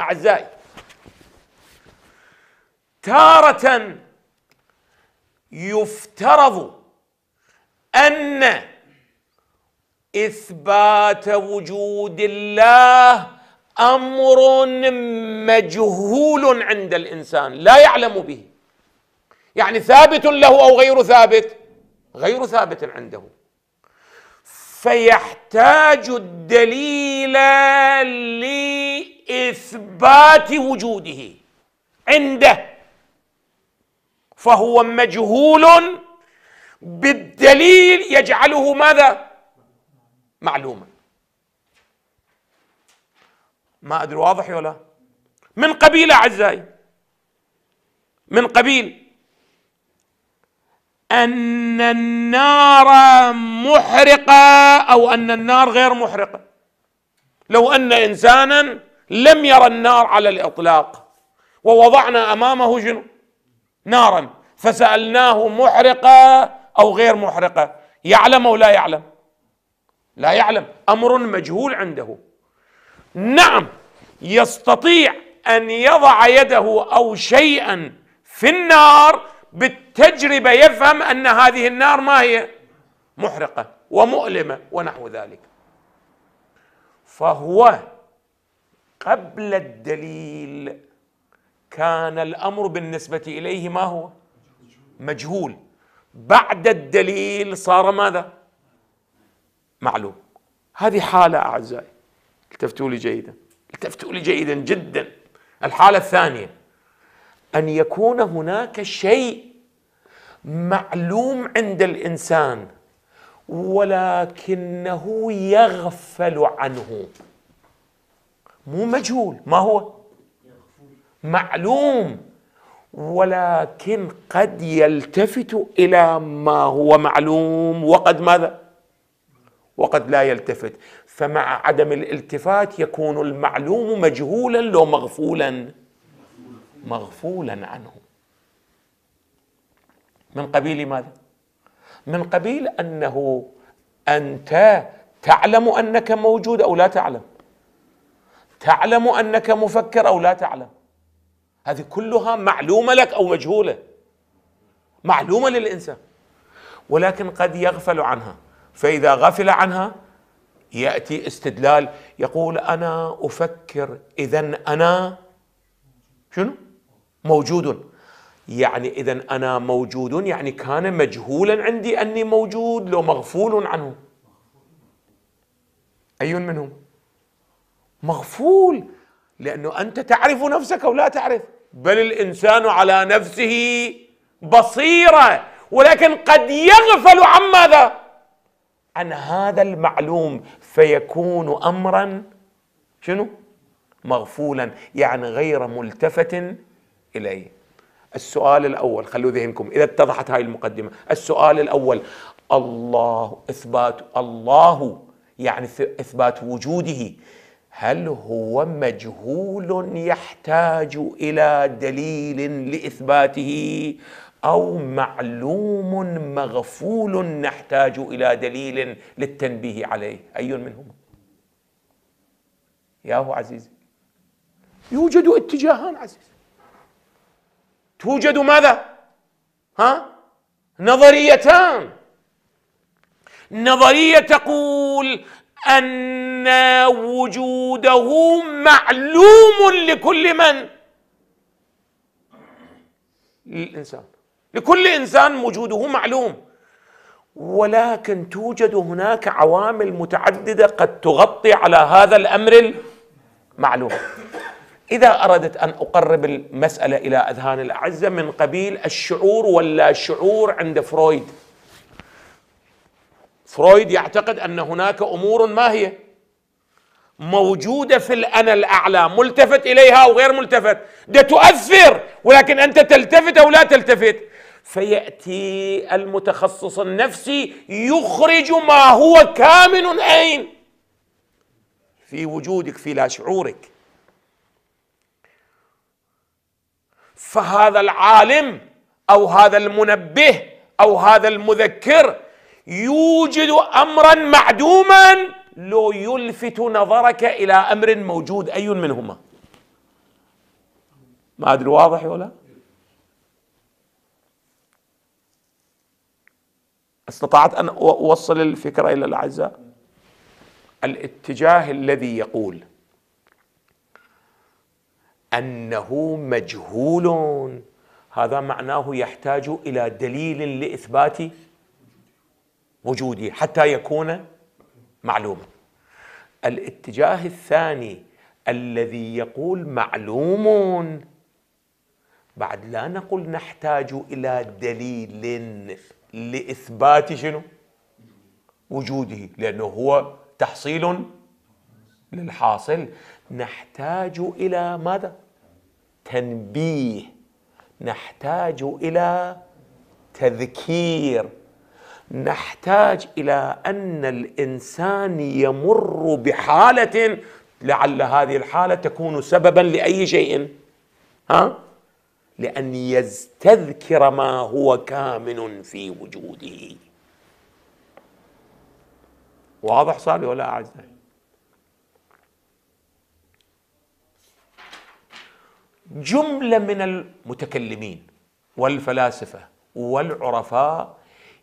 أعزائي تارة يفترض أن إثبات وجود الله أمر مجهول عند الإنسان لا يعلم به يعني ثابت له أو غير ثابت غير ثابت عنده فيحتاج الدليل لي اثبات وجوده عنده فهو مجهول بالدليل يجعله ماذا معلوما ما ادري واضح ولا من قبيل اعزائي من قبيل ان النار محرقه او ان النار غير محرقه لو ان انسانا لم يرى النار على الإطلاق ووضعنا أمامه جن نارا فسألناه محرقة أو غير محرقة يعلم أو لا يعلم لا يعلم أمر مجهول عنده نعم يستطيع أن يضع يده أو شيئا في النار بالتجربة يفهم أن هذه النار ما هي محرقة ومؤلمة ونحو ذلك فهو قبل الدليل كان الامر بالنسبه اليه ما هو مجهول بعد الدليل صار ماذا معلوم هذه حاله اعزائي التفتوا لي جيدا التفتوا لي جيدا جدا الحاله الثانيه ان يكون هناك شيء معلوم عند الانسان ولكنه يغفل عنه مو مجهول ما هو معلوم ولكن قد يلتفت الى ما هو معلوم وقد ماذا وقد لا يلتفت فمع عدم الالتفات يكون المعلوم مجهولا لو مغفولا مغفولا عنه من قبيل ماذا من قبيل انه انت تعلم انك موجود او لا تعلم تعلم انك مفكر او لا تعلم هذه كلها معلومه لك او مجهوله معلومه للانسان ولكن قد يغفل عنها فاذا غفل عنها ياتي استدلال يقول انا افكر اذا انا شنو موجود يعني اذا انا موجود يعني كان مجهولا عندي اني موجود لو مغفول عنه اي منهم مغفول لانه انت تعرف نفسك او لا تعرف بل الانسان على نفسه بصيره ولكن قد يغفل عن ماذا عن هذا المعلوم فيكون امرا شنو مغفولا يعني غير ملتفت اليه السؤال الاول خلوا ذهنكم اذا اتضحت هاي المقدمه السؤال الاول الله اثبات الله يعني اثبات وجوده هل هو مجهول يحتاج الى دليل لاثباته او معلوم مغفول نحتاج الى دليل للتنبيه عليه اي منهما يا هو عزيزي يوجد اتجاهان عزيزي توجد ماذا ها نظريتان نظريه تقول أن وجوده معلوم لكل من؟ للإنسان لكل إنسان وجوده معلوم ولكن توجد هناك عوامل متعددة قد تغطي على هذا الأمر المعلوم إذا أردت أن أقرب المسألة إلى أذهان الأعزة من قبيل الشعور واللا شعور عند فرويد فرويد يعتقد ان هناك امور ما هي موجوده في الانا الاعلى ملتفت اليها او غير ملتفت ده تؤثر ولكن انت تلتفت او لا تلتفت فياتي المتخصص النفسي يخرج ما هو كامن اين في وجودك في لا شعورك فهذا العالم او هذا المنبه او هذا المذكر يوجد امرا معدوما لو يلفت نظرك الى امر موجود اي منهما ما ادري واضح ولا استطعت ان اوصل الفكره الى الاعزاء الاتجاه الذي يقول انه مجهول هذا معناه يحتاج الى دليل لاثبات وجودي حتى يكون معلوما الاتجاه الثاني الذي يقول معلوم بعد لا نقول نحتاج الى دليل لاثبات شنو وجوده لانه هو تحصيل للحاصل نحتاج الى ماذا تنبيه نحتاج الى تذكير نحتاج الى ان الانسان يمر بحاله لعل هذه الحاله تكون سببا لاي شيء ها لان يستذكر ما هو كامن في وجوده واضح صالح ولا اعزائي جمله من المتكلمين والفلاسفه والعرفاء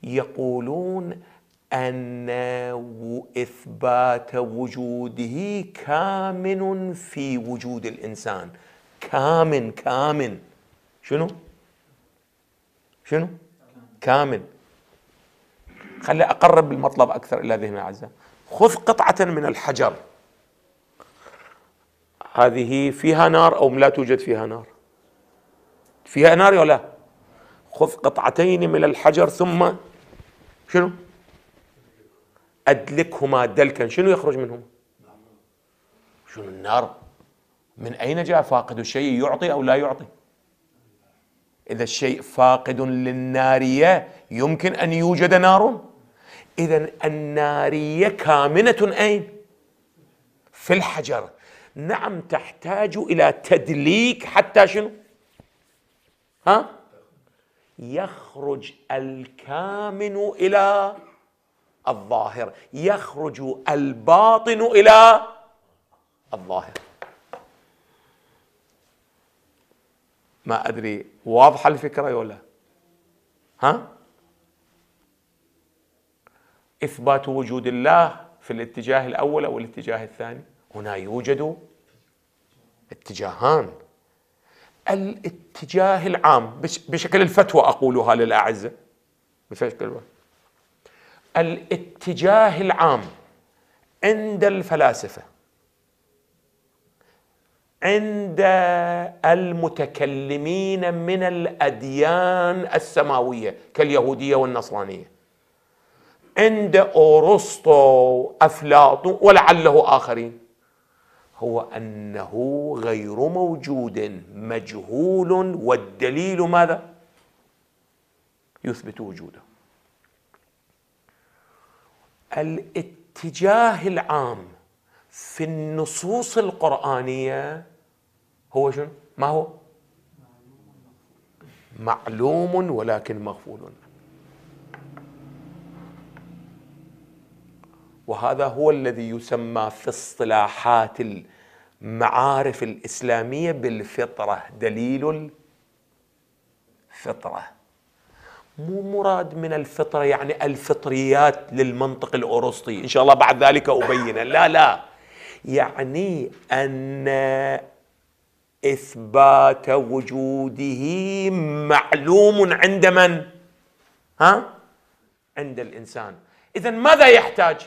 يقولون أن إثبات وجوده كامن في وجود الإنسان كامن كامن شنو؟ شنو؟ كامن خلي أقرب المطلب أكثر إلى ذهن أعزة خذ قطعة من الحجر هذه فيها نار أو لا توجد فيها نار فيها نار ولا خذ قطعتين من الحجر ثم شنو أدلكهما دلكا شنو يخرج منهما شنو النار من أين جاء فاقد الشيء يعطي أو لا يعطي إذا الشيء فاقد للنارية يمكن أن يوجد نار إذا النارية كامنة أين في الحجر نعم تحتاج إلى تدليك حتى شنو ها يخرج الكامن إلى الظاهر يخرج الباطن إلى الظاهر ما أدري واضحة الفكرة يولا ها إثبات وجود الله في الاتجاه الأول أو الاتجاه الثاني هنا يوجد اتجاهان الاتجاه العام بشكل الفتوى اقولها للاعزه بشكل الاتجاه العام عند الفلاسفه عند المتكلمين من الاديان السماويه كاليهوديه والنصرانيه عند اورسطو افلاطون ولعله اخرين هو أنه غير موجود مجهول والدليل ماذا؟ يثبت وجوده الاتجاه العام في النصوص القرآنية هو شنو؟ ما هو؟ معلوم ولكن مغفول وهذا هو الذي يسمى في اصطلاحات معارف الاسلاميه بالفطره دليل الفطره مو مراد من الفطره يعني الفطريات للمنطق الارسطي ان شاء الله بعد ذلك ابين لا لا يعني ان اثبات وجوده معلوم عند من ها عند الانسان اذا ماذا يحتاج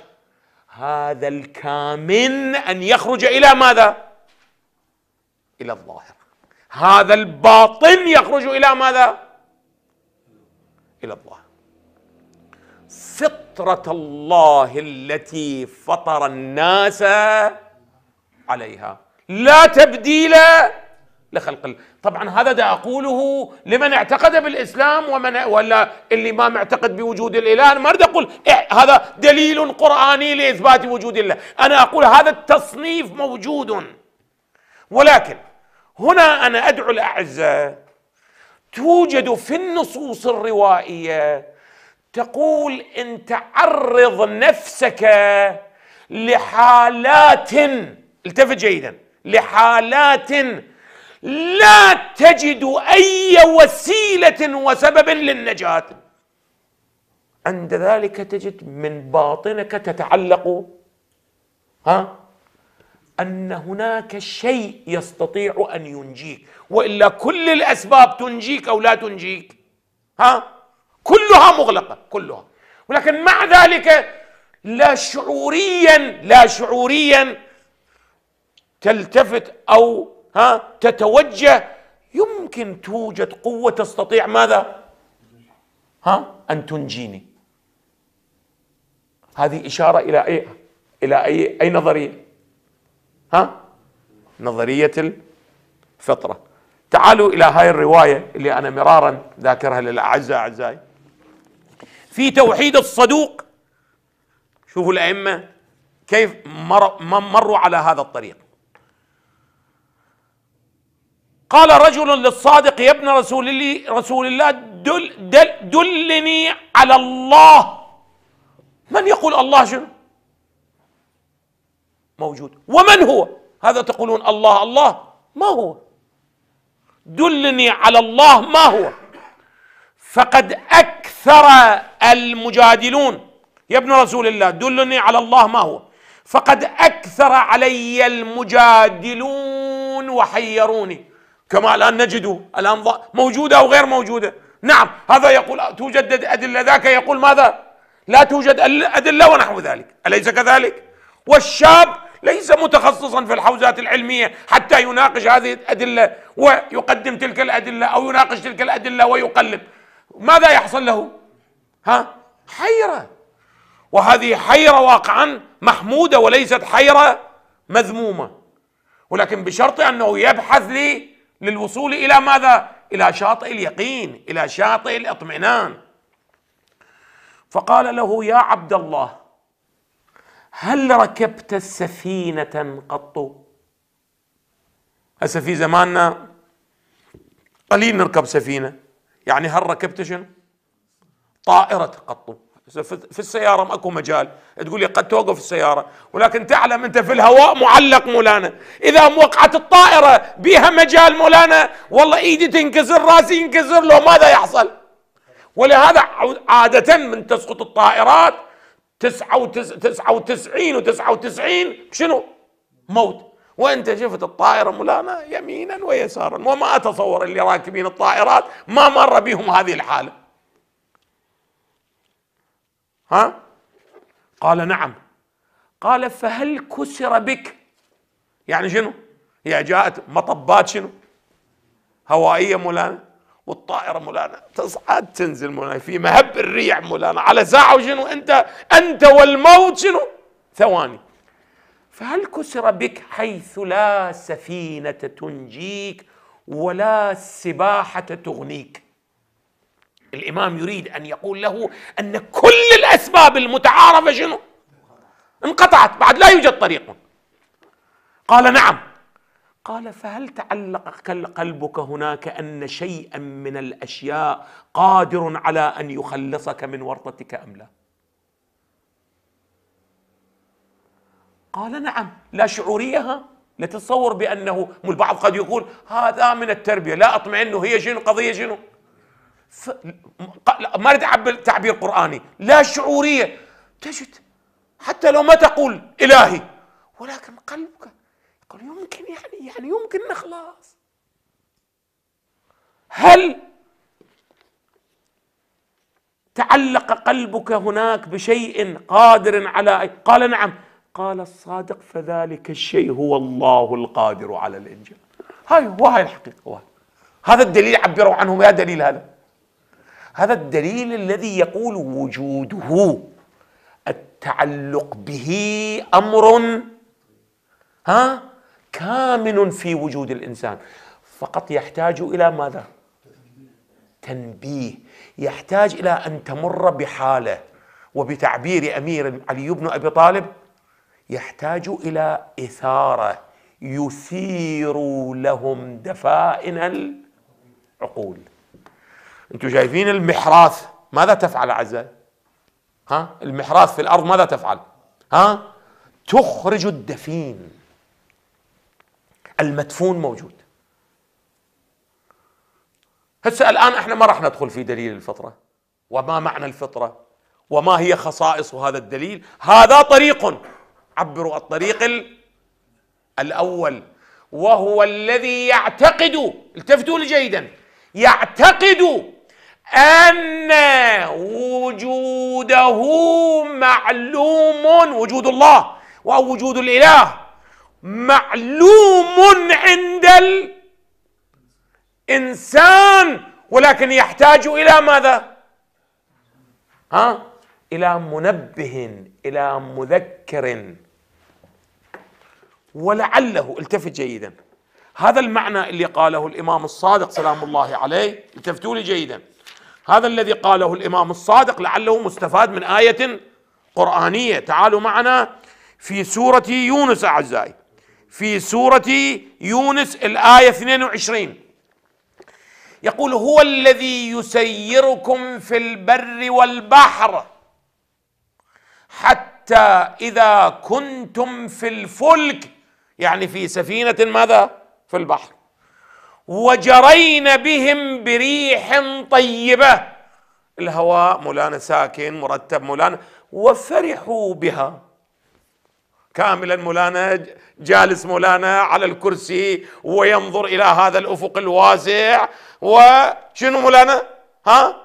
هذا الكامن ان يخرج الى ماذا إلى الظاهر هذا الباطن يخرج إلى ماذا؟ إلى الظاهر فطرة الله التي فطر الناس عليها لا تبديل لخلق الله طبعا هذا دا أقوله لمن اعتقد بالإسلام ومن ولا اللي ما معتقد بوجود الإله أنا ما أريد أقول إيه هذا دليل قرآني لإثبات وجود الله أنا أقول هذا التصنيف موجود ولكن هنا انا ادعو الاعزاء توجد في النصوص الروائيه تقول ان تعرض نفسك لحالات التفت جيدا لحالات لا تجد اي وسيله وسبب للنجاه عند ذلك تجد من باطنك تتعلق ها ان هناك شيء يستطيع ان ينجيك والا كل الاسباب تنجيك او لا تنجيك ها كلها مغلقه كلها ولكن مع ذلك لا شعوريا لا شعوريا تلتفت او ها تتوجه يمكن توجد قوه تستطيع ماذا ها ان تنجيني هذه اشاره الى اي الى اي اي نظريه نظرية الفطرة تعالوا إلى هاي الرواية اللي أنا مرارا ذاكرها للأعزاء أعزائي في توحيد الصدوق شوفوا الأئمة كيف مر مروا على هذا الطريق قال رجل للصادق يا ابن رسول الله رسول الله دل دل دلني على الله من يقول الله شنو موجود ومن هو هذا تقولون الله الله ما هو دلني على الله ما هو فقد اكثر المجادلون يا ابن رسول الله دلني على الله ما هو فقد اكثر علي المجادلون وحيروني كما الان نجد الان موجوده او غير موجوده نعم هذا يقول توجد ادله ذاك يقول ماذا لا توجد ادله ونحو ذلك اليس كذلك والشاب ليس متخصصا في الحوزات العلمية حتى يناقش هذه الأدلة ويقدم تلك الأدلة أو يناقش تلك الأدلة ويقلب ماذا يحصل له؟ ها؟ حيرة وهذه حيرة واقعا محمودة وليست حيرة مذمومة ولكن بشرط أنه يبحث لي للوصول إلى ماذا؟ إلى شاطئ اليقين إلى شاطئ الاطمئنان فقال له يا عبد الله هل ركبت السفينة قط هسه في زماننا قليل نركب سفينة يعني هل ركبت شنو طائرة قط في السيارة ماكو مجال تقول لي قد توقف السيارة ولكن تعلم أنت في الهواء معلق مولانا إذا وقعت الطائرة بها مجال مولانا والله إيدي تنكسر راسي ينكسر لو ماذا يحصل ولهذا عادة من تسقط الطائرات تسعة وتسعين وتسعة وتسعين شنو موت وانت شفت الطائرة مولانا يمينا ويسارا وما اتصور اللي راكبين الطائرات ما مر بهم هذه الحالة ها قال نعم قال فهل كسر بك يعني شنو هي جاءت مطبات شنو هوائية مولانا والطائره مولانا تصعد تنزل مولانا في مهب الريح مولانا على ساعه وشنو انت انت والموت شنو ثواني فهل كسر بك حيث لا سفينه تنجيك ولا سباحه تغنيك الامام يريد ان يقول له ان كل الاسباب المتعارفه شنو انقطعت بعد لا يوجد طريق قال نعم قال فهل تعلق قلبك هناك ان شيئا من الاشياء قادر على ان يخلصك من ورطتك ام لا قال نعم لا شعوريها لا تتصور بانه البعض قد يقول هذا من التربيه لا اطمئن هي شنو قضيه شنو ف... ما اريد اعبر تعبير قراني لا شعوريه تجد حتى لو ما تقول الهي ولكن قلبك قال يمكن يعني يعني يمكن نخلص هل تعلق قلبك هناك بشيء قادر على قال نعم قال الصادق فذلك الشيء هو الله القادر على الانجاب هاي وهاي الحقيقه وهاي. هذا الدليل عبروا عنه يا دليل هذا هذا الدليل الذي يقول وجوده التعلق به امر ها كامن في وجود الانسان فقط يحتاج الى ماذا؟ تنبيه يحتاج الى ان تمر بحاله وبتعبير امير علي بن ابي طالب يحتاج الى اثاره يثير لهم دفائن العقول انتم شايفين المحراث ماذا تفعل عزة ها المحراث في الارض ماذا تفعل؟ ها تخرج الدفين المدفون موجود هسه الان احنا ما راح ندخل في دليل الفطره وما معنى الفطره وما هي خصائص هذا الدليل هذا طريق عبروا الطريق الاول وهو الذي يعتقد التفتوا لي جيدا يعتقد ان وجوده معلوم وجود الله او وجود الاله معلوم عند الانسان ولكن يحتاج الى ماذا ها الى منبه الى مذكر ولعله التفت جيدا هذا المعنى اللي قاله الامام الصادق سلام الله عليه التفتوا لي جيدا هذا الذي قاله الامام الصادق لعله مستفاد من ايه قرانيه تعالوا معنا في سوره يونس اعزائي في سورة يونس الآية 22 يقول هو الذي يسيركم في البر والبحر حتى إذا كنتم في الفلك يعني في سفينة ماذا؟ في البحر وجرين بهم بريح طيبة الهواء مولانا ساكن مرتب مولانا وفرحوا بها كاملا مولانا جالس مولانا على الكرسي وينظر الى هذا الافق الواسع وشنو مولانا ها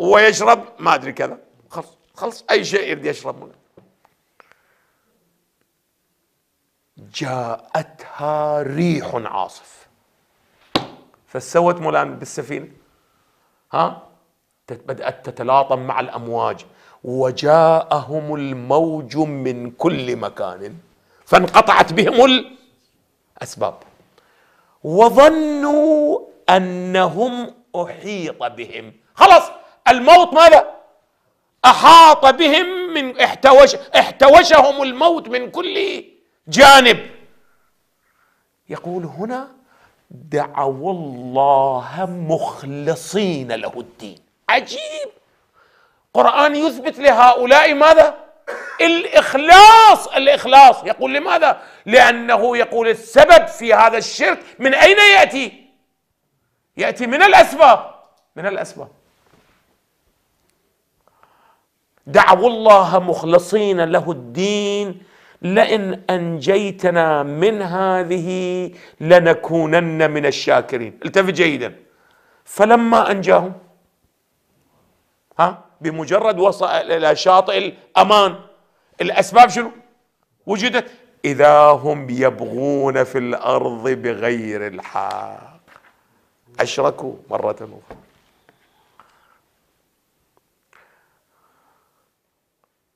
ويشرب ما ادري كذا خلص خلص اي شيء يريد يشرب مولانا جاءتها ريح عاصف فسوت مولانا بالسفينه ها بدات تتلاطم مع الامواج وجاءهم الموج من كل مكان فانقطعت بهم الاسباب وظنوا انهم احيط بهم خلاص الموت ماذا احاط بهم من احتوش احتوشهم الموت من كل جانب يقول هنا دعوا الله مخلصين له الدين عجيب قرآن يثبت لهؤلاء ماذا الإخلاص الإخلاص يقول لماذا لأنه يقول السبب في هذا الشرك من أين يأتي يأتي من الأسباب من الأسباب دعوا الله مخلصين له الدين لئن أنجيتنا من هذه لنكونن من الشاكرين التفت جيدا فلما أنجاهم ها بمجرد وصل الى شاطئ الامان الاسباب شنو وجدت اذا هم يبغون في الارض بغير الحق اشركوا مره اخرى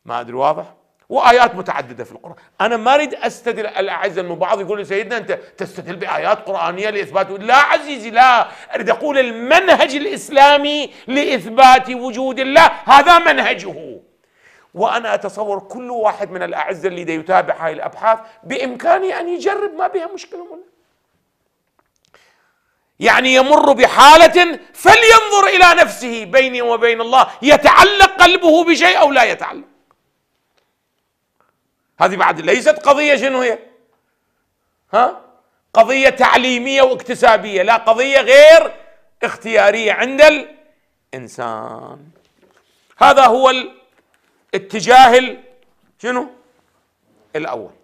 ما ادري واضح وايات متعدده في القران انا ما اريد استدل الاعزه من بعض يقول سيدنا انت تستدل بايات قرانيه لاثبات لا عزيزي لا اريد اقول المنهج الاسلامي لاثبات وجود الله هذا منهجه وانا اتصور كل واحد من الاعزه اللي دي يتابع هاي الابحاث بامكانه ان يجرب ما بها مشكله ولا يعني يمر بحالة فلينظر إلى نفسه بيني وبين الله يتعلق قلبه بشيء أو لا يتعلق هذه بعد ليست قضيه شنو هي؟ ها؟ قضيه تعليميه واكتسابيه لا قضيه غير اختياريه عند الانسان هذا هو الاتجاه شنو؟ الاول